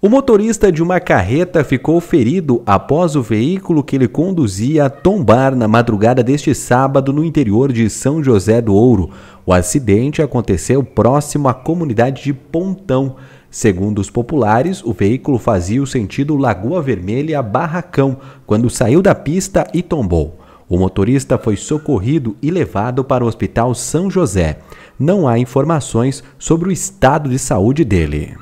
O motorista de uma carreta ficou ferido após o veículo que ele conduzia tombar na madrugada deste sábado no interior de São José do Ouro. O acidente aconteceu próximo à comunidade de Pontão. Segundo os populares, o veículo fazia o sentido Lagoa Vermelha Barracão quando saiu da pista e tombou. O motorista foi socorrido e levado para o Hospital São José. Não há informações sobre o estado de saúde dele.